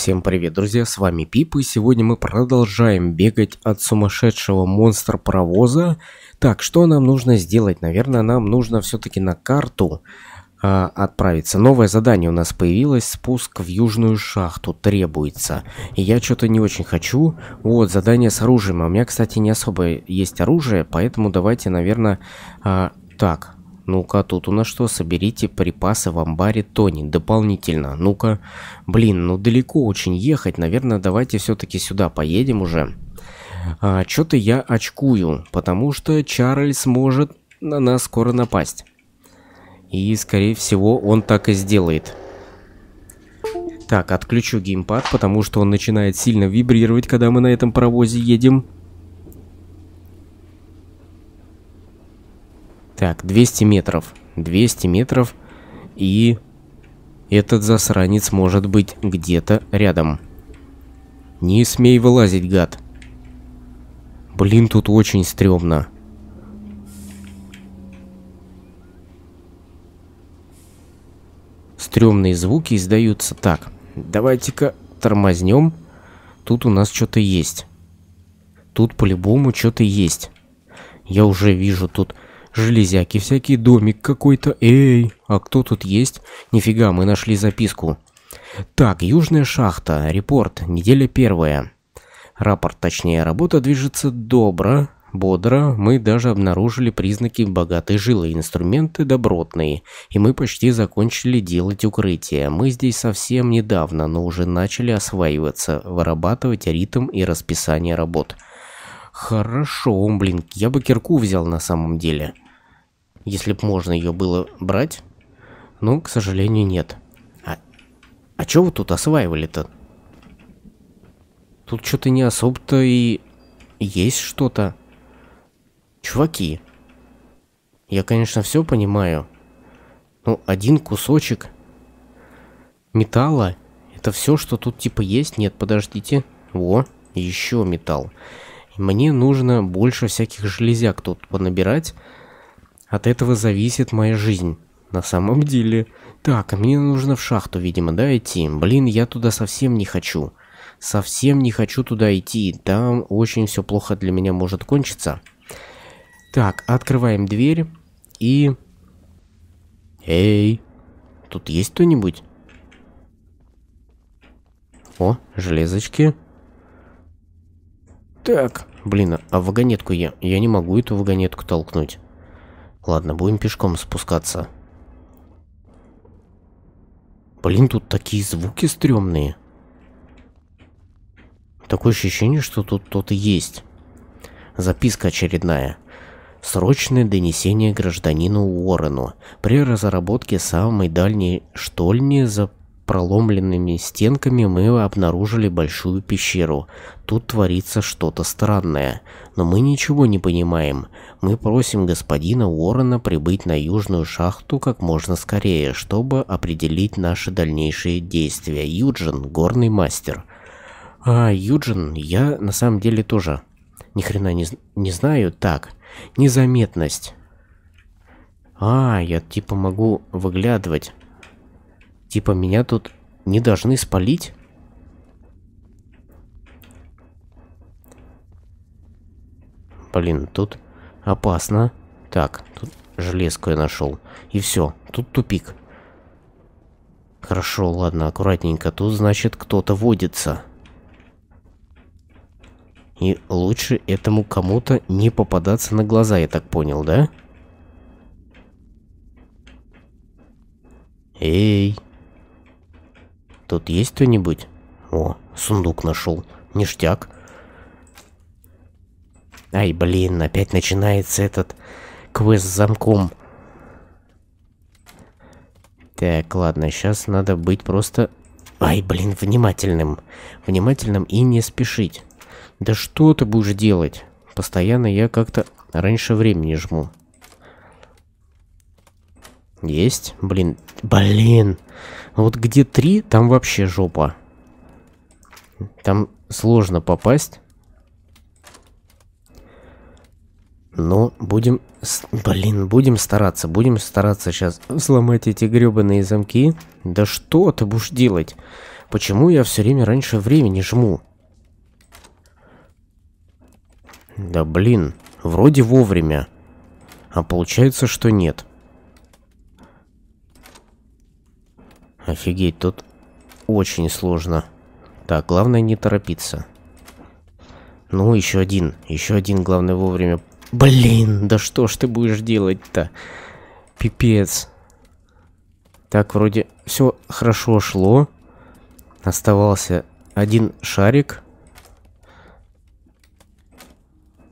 Всем привет, друзья, с вами Пип, и сегодня мы продолжаем бегать от сумасшедшего монстр паровоза Так, что нам нужно сделать? Наверное, нам нужно все-таки на карту э, отправиться. Новое задание у нас появилось, спуск в южную шахту требуется. И я что-то не очень хочу. Вот, задание с оружием. А у меня, кстати, не особо есть оружие, поэтому давайте, наверное... Э, так, ну-ка, тут у нас что? Соберите припасы в амбаре Тони дополнительно. Ну-ка. Блин, ну далеко очень ехать. Наверное, давайте все-таки сюда поедем уже. А, Что-то я очкую, потому что Чарльз может на нас скоро напасть. И, скорее всего, он так и сделает. Так, отключу геймпад, потому что он начинает сильно вибрировать, когда мы на этом паровозе едем. Так, 200 метров. 200 метров. И этот засранец может быть где-то рядом. Не смей вылазить, гад. Блин, тут очень стрёмно. Стрёмные звуки издаются так. Давайте-ка тормознем. Тут у нас что-то есть. Тут по-любому что-то есть. Я уже вижу тут Железяки всякие, домик какой-то. Эй, а кто тут есть? Нифига, мы нашли записку. Так, Южная шахта, репорт, неделя первая. Рапорт, точнее, работа движется добро, бодро. Мы даже обнаружили признаки богатой жилы, инструменты добротные. И мы почти закончили делать укрытие. Мы здесь совсем недавно, но уже начали осваиваться, вырабатывать ритм и расписание работ. Хорошо, блин, я бы кирку взял на самом деле. Если б можно ее было брать. Но, к сожалению, нет. А, а чё вы тут осваивали-то? Тут что-то не особо-то и есть что-то. Чуваки, я, конечно, все понимаю. Ну, один кусочек металла. Это все, что тут типа есть? Нет, подождите. Во, еще металл. Мне нужно больше всяких железяк тут понабирать. От этого зависит моя жизнь. На самом деле. Так, мне нужно в шахту, видимо, да, идти? Блин, я туда совсем не хочу. Совсем не хочу туда идти. Там очень все плохо для меня может кончиться. Так, открываем дверь. И... Эй, тут есть кто-нибудь? О, железочки. Так. Блин, а вагонетку я... Я не могу эту вагонетку толкнуть. Ладно, будем пешком спускаться. Блин, тут такие звуки стрёмные. Такое ощущение, что тут кто-то есть. Записка очередная. Срочное донесение гражданину Уоррену. При разработке самой дальней штольни за проломленными стенками мы обнаружили большую пещеру. Тут творится что-то странное, но мы ничего не понимаем. Мы просим господина Уоррена прибыть на южную шахту как можно скорее, чтобы определить наши дальнейшие действия. Юджин, горный мастер. А, Юджин, я на самом деле тоже ни хрена не, не знаю. Так, незаметность. А, я типа могу выглядывать. Типа меня тут не должны спалить? Блин, тут опасно. Так, тут железку я нашел. И все, тут тупик. Хорошо, ладно, аккуратненько. Тут, значит, кто-то водится. И лучше этому кому-то не попадаться на глаза, я так понял, да? Эй, Тут есть кто-нибудь? О, сундук нашел. Ништяк. Ай, блин, опять начинается этот квест с замком. Так, ладно, сейчас надо быть просто... Ай, блин, внимательным. Внимательным и не спешить. Да что ты будешь делать? Постоянно я как-то раньше времени жму. Есть. Блин. Блин. Вот где три, там вообще жопа. Там сложно попасть. Но будем... Блин, будем стараться. Будем стараться сейчас сломать эти гребаные замки. Да что ты будешь делать? Почему я все время раньше времени жму? Да блин, вроде вовремя. А получается, что нет. Офигеть, тут очень сложно. Так, главное не торопиться. Ну, еще один. Еще один, главное, вовремя. Блин, да что ж ты будешь делать-то? Пипец. Так, вроде все хорошо шло. Оставался один шарик.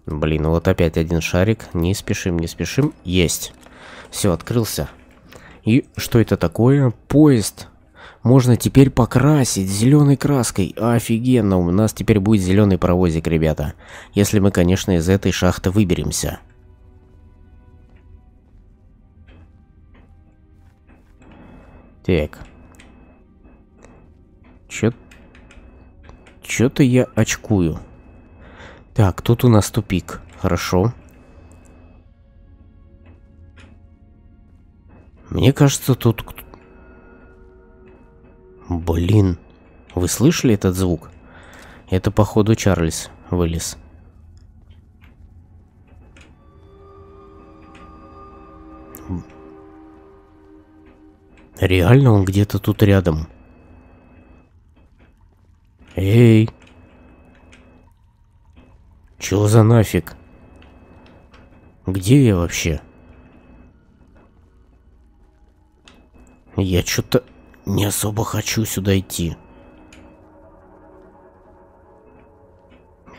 Блин, вот опять один шарик. Не спешим, не спешим. Есть. Все, открылся. И что это такое? Поезд. Можно теперь покрасить зеленой краской. Офигенно, у нас теперь будет зеленый паровозик, ребята. Если мы, конечно, из этой шахты выберемся. Так. Чё... Чё-то я очкую. Так, тут у нас тупик. Хорошо. Хорошо. Мне кажется, тут... Блин. Вы слышали этот звук? Это, походу, Чарльз вылез. Реально он где-то тут рядом. Эй! Чё за нафиг? Где я вообще? Я что-то не особо хочу сюда идти.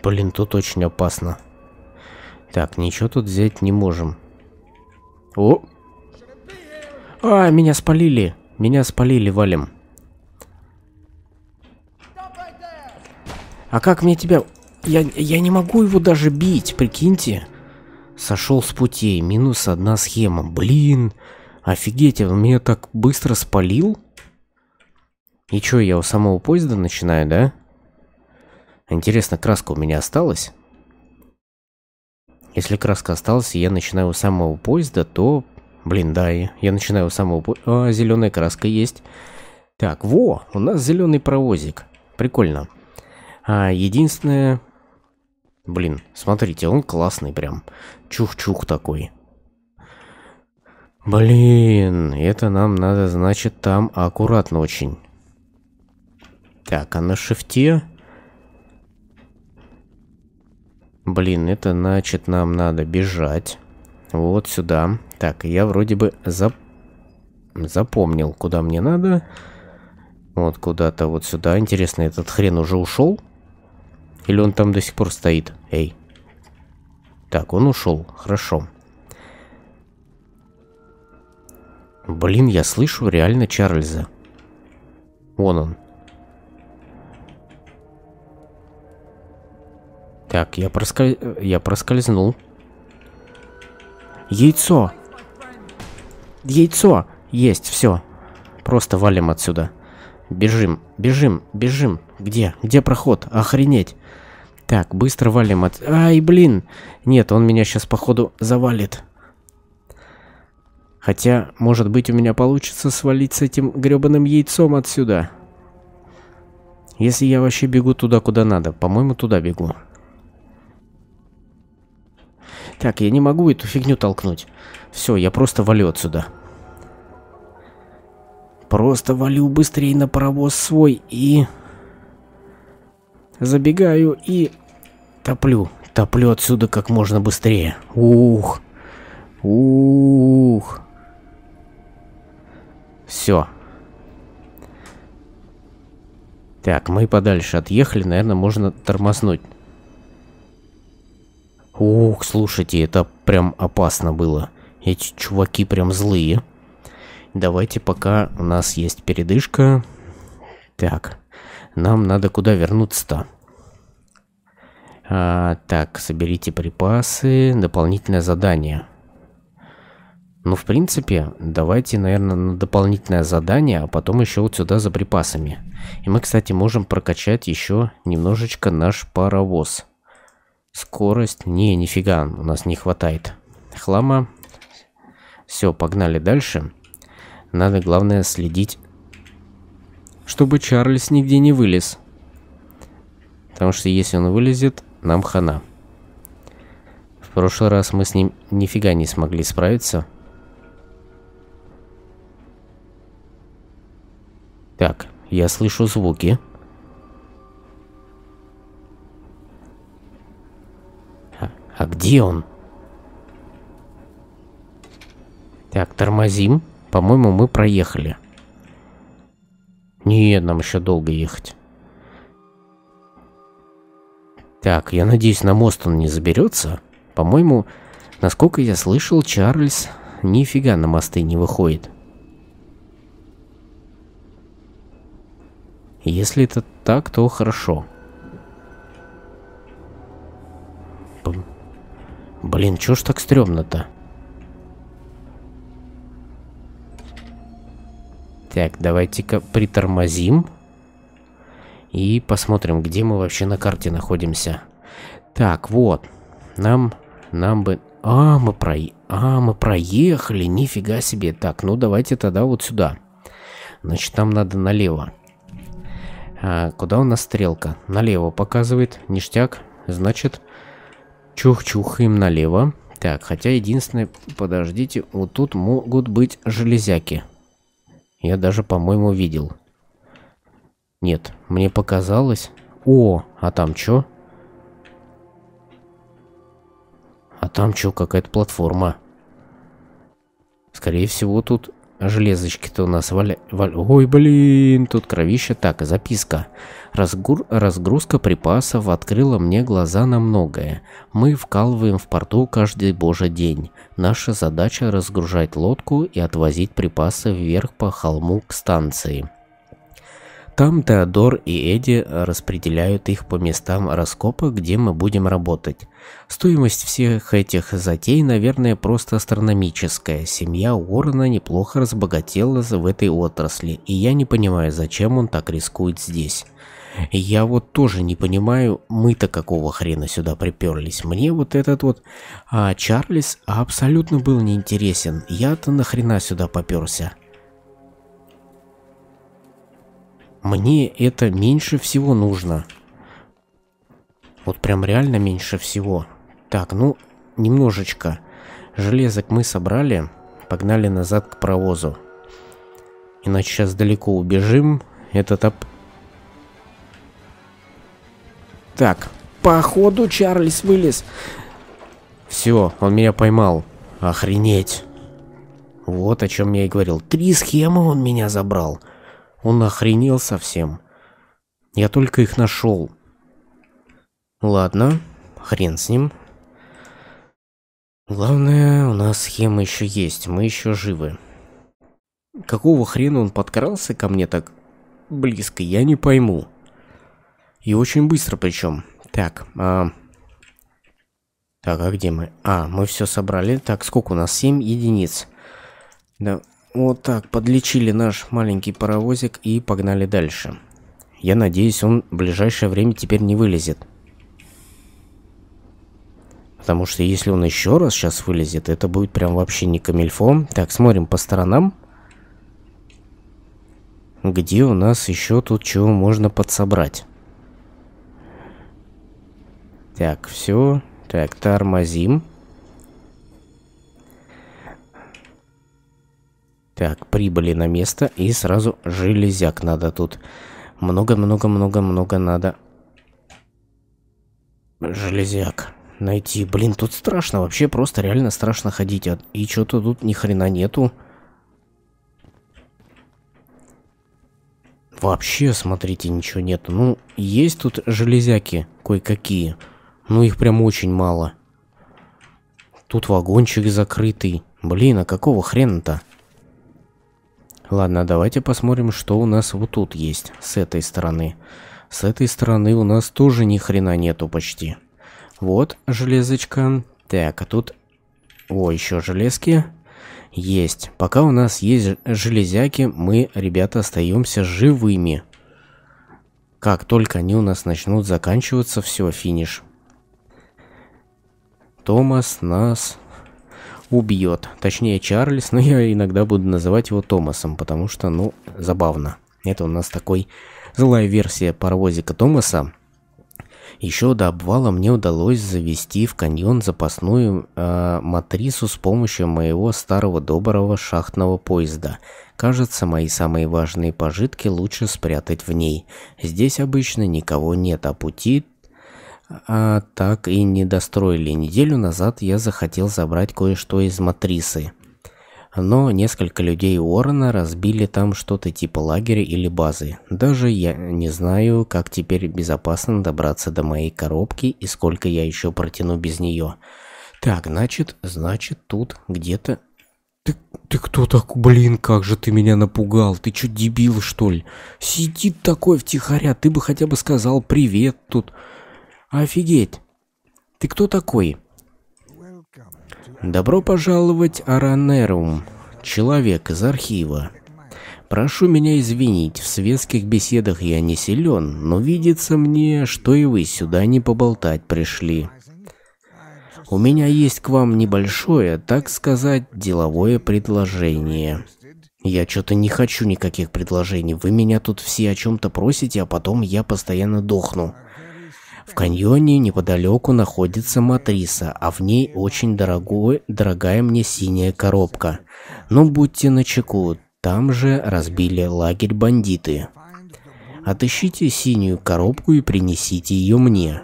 Блин, тут очень опасно. Так, ничего тут взять не можем. О! А, меня спалили. Меня спалили, валим. А как мне тебя... Я, я не могу его даже бить, прикиньте. Сошел с путей. Минус одна схема. Блин. Блин. Офигеть, он меня так быстро спалил? И чё, я у самого поезда начинаю, да? Интересно, краска у меня осталась? Если краска осталась, и я начинаю у самого поезда, то... Блин, да, я, начинаю у самого поезда... А, зеленая краска есть. Так, во, у нас зеленый провозик. Прикольно. А, единственное... Блин, смотрите, он классный прям. Чух-чух такой. Блин, это нам надо, значит, там аккуратно очень. Так, а на шифте? Блин, это значит, нам надо бежать. Вот сюда. Так, я вроде бы зап... запомнил, куда мне надо. Вот куда-то вот сюда. Интересно, этот хрен уже ушел? Или он там до сих пор стоит? Эй. Так, он ушел. Хорошо. Хорошо. Блин, я слышу реально Чарльза. Вон он. Так, я, просколь... я проскользнул. Яйцо! Яйцо! Есть, все. Просто валим отсюда. Бежим, бежим, бежим. Где? Где проход? Охренеть. Так, быстро валим от... Ай, блин! Нет, он меня сейчас, походу, завалит. Хотя, может быть, у меня получится свалить с этим грёбаным яйцом отсюда. Если я вообще бегу туда, куда надо. По-моему, туда бегу. Так, я не могу эту фигню толкнуть. Все, я просто валю отсюда. Просто валю быстрее на паровоз свой и... Забегаю и... Топлю. Топлю отсюда как можно быстрее. Ух. Ух. Все. Так, мы подальше отъехали. Наверное, можно тормознуть. Ух, слушайте, это прям опасно было. Эти чуваки прям злые. Давайте пока у нас есть передышка. Так, нам надо куда вернуться-то? А, так, соберите припасы, дополнительное задание. Ну, в принципе, давайте, наверное, на дополнительное задание, а потом еще вот сюда за припасами. И мы, кстати, можем прокачать еще немножечко наш паровоз. Скорость. Не, нифига, у нас не хватает. Хлама. Все, погнали дальше. Надо, главное, следить, чтобы Чарльз нигде не вылез. Потому что если он вылезет, нам хана. В прошлый раз мы с ним нифига не смогли справиться. Так, я слышу звуки. А, а где он? Так, тормозим. По-моему, мы проехали. Нет, нам еще долго ехать. Так, я надеюсь, на мост он не заберется. По-моему, насколько я слышал, Чарльз нифига на мосты не выходит. Если это так, то хорошо. Блин, чё ж так стрёмно-то? Так, давайте-ка притормозим. И посмотрим, где мы вообще на карте находимся. Так, вот. Нам, нам бы... А, мы про... А, мы проехали, нифига себе. Так, ну давайте тогда вот сюда. Значит, нам надо налево. А куда у нас стрелка? Налево показывает. Ништяк. Значит, чух-чух им налево. Так, хотя единственное... Подождите, вот тут могут быть железяки. Я даже, по-моему, видел. Нет, мне показалось. О, а там чё? А там чё, какая-то платформа. Скорее всего, тут Железочки-то у нас валя... Валь... Ой, блин, тут кровища. Так, записка. Разгур... Разгрузка припасов открыла мне глаза на многое. Мы вкалываем в порту каждый божий день. Наша задача разгружать лодку и отвозить припасы вверх по холму к станции. Там Теодор и Эдди распределяют их по местам раскопа, где мы будем работать. Стоимость всех этих затей, наверное, просто астрономическая. Семья Уоррена неплохо разбогатела в этой отрасли, и я не понимаю, зачем он так рискует здесь. Я вот тоже не понимаю, мы-то какого хрена сюда приперлись. Мне вот этот вот а, Чарльз абсолютно был неинтересен. Я-то нахрена сюда попёрся? Мне это меньше всего нужно. Вот прям реально меньше всего. Так, ну, немножечко. Железок мы собрали. Погнали назад к провозу. Иначе сейчас далеко убежим. Этот оп... Так, походу Чарльз вылез. Все, он меня поймал. Охренеть. Вот о чем я и говорил. Три схемы он меня забрал. Он охренел совсем. Я только их нашел. Ладно, хрен с ним. Главное, у нас схема еще есть, мы еще живы. Какого хрена он подкрался ко мне так близко, я не пойму. И очень быстро причем. Так, а... Так, а где мы? А, мы все собрали. Так, сколько у нас? 7 единиц. Да, вот так, подлечили наш маленький паровозик и погнали дальше. Я надеюсь, он в ближайшее время теперь не вылезет. Потому что если он еще раз сейчас вылезет, это будет прям вообще не камильфо. Так, смотрим по сторонам. Где у нас еще тут чего можно подсобрать? Так, все. Так, тормозим. Так, прибыли на место и сразу железяк надо тут. Много-много-много-много надо. Железяк. Найти. Блин, тут страшно. Вообще просто реально страшно ходить. А, и что-то тут ни хрена нету. Вообще, смотрите, ничего нету. Ну, есть тут железяки кое-какие. Но ну, их прям очень мало. Тут вагончик закрытый. Блин, а какого хрена-то? Ладно, давайте посмотрим, что у нас вот тут есть, с этой стороны. С этой стороны у нас тоже ни хрена нету почти. Вот железочка. Так, а тут... О, еще железки. Есть. Пока у нас есть железяки, мы, ребята, остаемся живыми. Как только они у нас начнут заканчиваться, все, финиш. Томас нас убьет. Точнее, Чарльз, но я иногда буду называть его Томасом, потому что, ну, забавно. Это у нас такой злая версия паровозика Томаса. Еще до обвала мне удалось завести в каньон запасную э, матрису с помощью моего старого доброго шахтного поезда. Кажется, мои самые важные пожитки лучше спрятать в ней. Здесь обычно никого нет, а пути а так и не достроили. Неделю назад я захотел забрать кое-что из матрицы. Но несколько людей Уоррена разбили там что-то типа лагеря или базы. Даже я не знаю, как теперь безопасно добраться до моей коробки и сколько я еще протяну без нее. Так, значит, значит тут где-то... Ты, ты кто так, блин, как же ты меня напугал, ты чё дебил что ли? Сидит такой втихаря, ты бы хотя бы сказал привет тут. Офигеть! Ты кто такой? Добро пожаловать, Аранерум, человек из архива. Прошу меня извинить, в светских беседах я не силен, но видится мне, что и вы сюда не поболтать пришли. У меня есть к вам небольшое, так сказать, деловое предложение. Я что-то не хочу никаких предложений. Вы меня тут все о чем-то просите, а потом я постоянно дохну. В каньоне неподалеку находится матрица, а в ней очень дорогой, дорогая мне синяя коробка. Но ну, будьте начеку, там же разбили лагерь бандиты. Отыщите синюю коробку и принесите ее мне.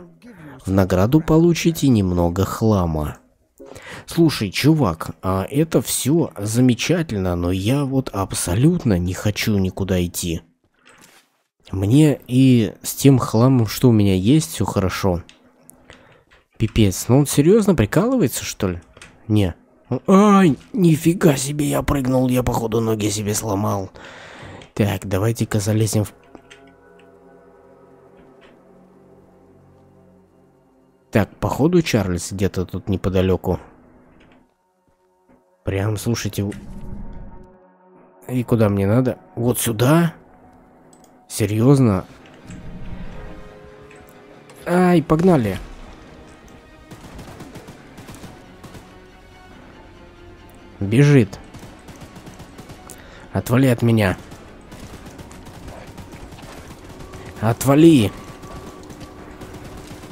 В награду получите немного хлама. Слушай, чувак, а это все замечательно, но я вот абсолютно не хочу никуда идти. Мне и с тем хламом, что у меня есть, все хорошо. Пипец, ну он серьезно прикалывается, что ли? Не. Ай, нифига себе, я прыгнул, я походу ноги себе сломал. Так, давайте-ка залезем в... Так, походу Чарльз где-то тут неподалеку. Прям, слушайте... И куда мне надо? Вот сюда? Серьезно? Ай, погнали. Бежит. Отвали от меня. Отвали.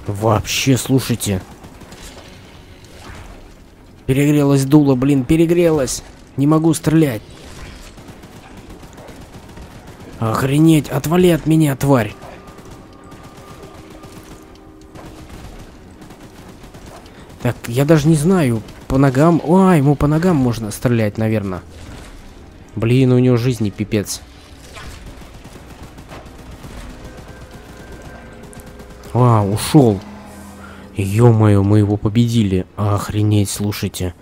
Вообще, слушайте. перегрелась дула, блин, перегрелась, Не могу стрелять. Охренеть, отвали от меня, тварь. Так, я даже не знаю, по ногам... А, ему по ногам можно стрелять, наверное. Блин, у него жизни пипец. А, ушел. Ё-моё, мы его победили. Охренеть, слушайте.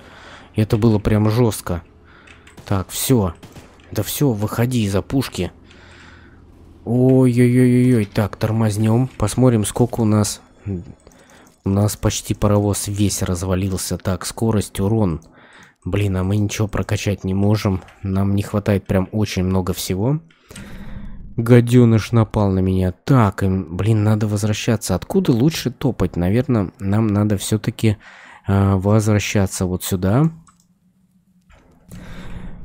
Это было прям жестко. Так, все. Да все, выходи из-за пушки. Ой-ой-ой-ой, так, тормознем, посмотрим, сколько у нас... У нас почти паровоз весь развалился. Так, скорость, урон. Блин, а мы ничего прокачать не можем. Нам не хватает прям очень много всего. Гаденыш напал на меня. Так, блин, надо возвращаться. Откуда лучше топать? Наверное, нам надо все-таки э, а, возвращаться вот сюда.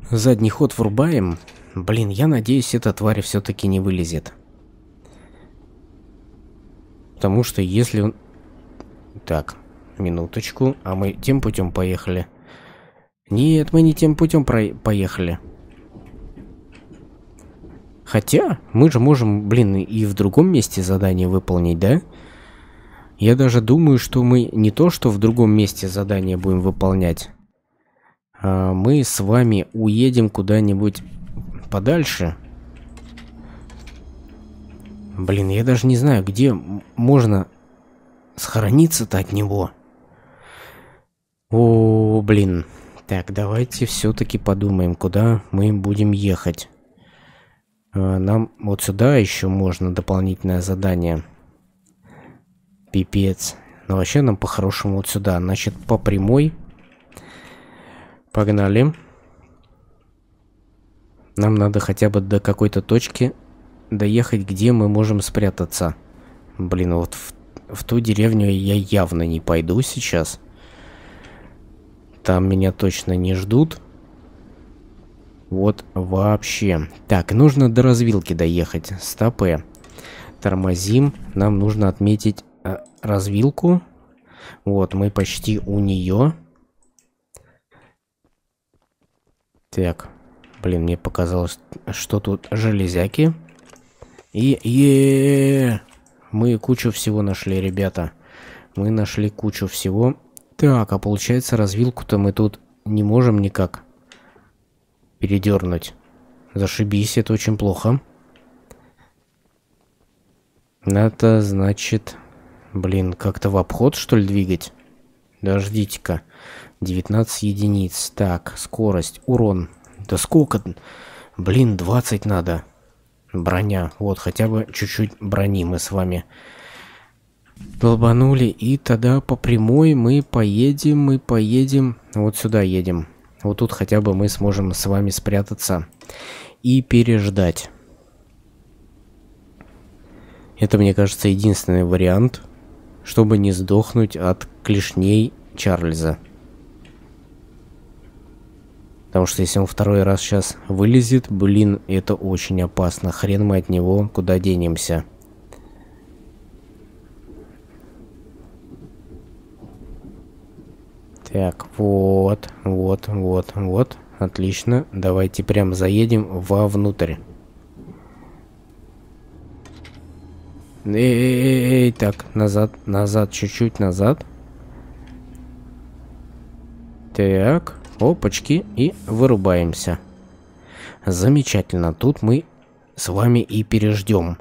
Задний ход врубаем. Блин, я надеюсь, эта тварь все-таки не вылезет. Потому что если он... Так, минуточку. А мы тем путем поехали. Нет, мы не тем путем про... поехали. Хотя, мы же можем, блин, и в другом месте задание выполнить, да? Я даже думаю, что мы не то, что в другом месте задание будем выполнять. А мы с вами уедем куда-нибудь подальше. Блин, я даже не знаю, где можно схорониться-то от него. О, блин. Так, давайте все-таки подумаем, куда мы будем ехать. А, нам вот сюда еще можно дополнительное задание. Пипец. Но вообще нам по-хорошему вот сюда. Значит, по прямой. Погнали. Погнали. Нам надо хотя бы до какой-то точки доехать, где мы можем спрятаться. Блин, вот в, в ту деревню я явно не пойду сейчас. Там меня точно не ждут. Вот вообще. Так, нужно до развилки доехать. Стопы. Тормозим. Нам нужно отметить э, развилку. Вот, мы почти у нее. Так. Блин, мне показалось, что тут железяки. И е, -е, -е, -е мы кучу всего нашли, ребята. Мы нашли кучу всего. Так, а получается развилку-то мы тут не можем никак передернуть. Зашибись, это очень плохо. Надо, значит... Блин, как-то в обход, что ли, двигать? Дождите-ка. 19 единиц. Так, скорость, урон. Да сколько? Блин, 20 надо. Броня. Вот, хотя бы чуть-чуть брони мы с вами долбанули. И тогда по прямой мы поедем, мы поедем. Вот сюда едем. Вот тут хотя бы мы сможем с вами спрятаться и переждать. Это, мне кажется, единственный вариант, чтобы не сдохнуть от клешней Чарльза. Потому что если он второй раз сейчас вылезет, блин, это очень опасно. Хрен мы от него куда денемся. Так, вот, вот, вот, вот. Отлично. Давайте прям заедем вовнутрь. Эй, так, назад, назад, чуть-чуть назад. Так. Опачки и вырубаемся. Замечательно, тут мы с вами и переждем.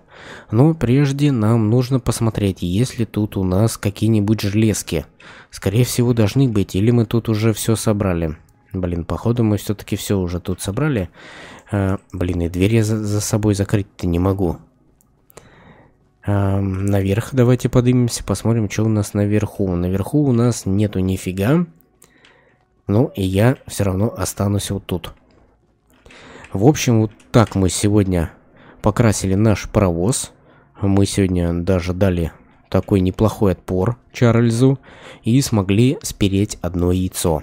Но прежде нам нужно посмотреть, есть ли тут у нас какие-нибудь железки. Скорее всего, должны быть, или мы тут уже все собрали. Блин, походу мы все-таки все уже тут собрали. Э, блин, и дверь я за, за собой закрыть-то не могу. Э, наверх давайте поднимемся, посмотрим, что у нас наверху. Наверху у нас нету нифига. Ну и я все равно останусь вот тут. В общем, вот так мы сегодня покрасили наш паровоз. Мы сегодня даже дали такой неплохой отпор Чарльзу и смогли спереть одно яйцо.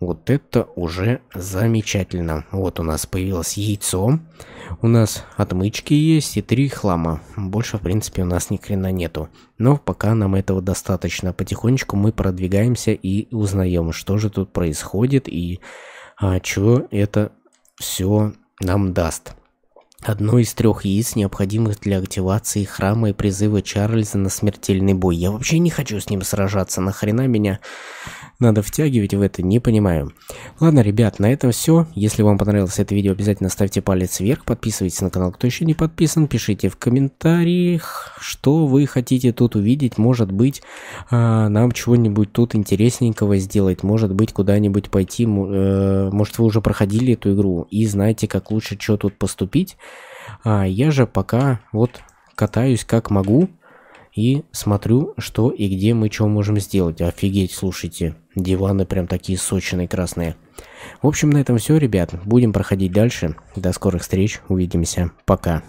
Вот это уже замечательно. Вот у нас появилось яйцо. У нас отмычки есть и три хлама. Больше, в принципе, у нас ни хрена нету. Но пока нам этого достаточно. Потихонечку мы продвигаемся и узнаем, что же тут происходит и а, что это все нам даст. Одно из трех яиц, необходимых для активации храма и призыва Чарльза на смертельный бой. Я вообще не хочу с ним сражаться, нахрена меня надо втягивать в это, не понимаю. Ладно, ребят, на этом все. Если вам понравилось это видео, обязательно ставьте палец вверх, подписывайтесь на канал, кто еще не подписан, пишите в комментариях, что вы хотите тут увидеть, может быть, э, нам чего-нибудь тут интересненького сделать, может быть, куда-нибудь пойти, э, может, вы уже проходили эту игру и знаете, как лучше, что тут поступить. А я же пока вот катаюсь как могу и смотрю, что и где мы что можем сделать. Офигеть, слушайте, диваны прям такие сочные красные. В общем, на этом все, ребят. Будем проходить дальше. До скорых встреч. Увидимся. Пока.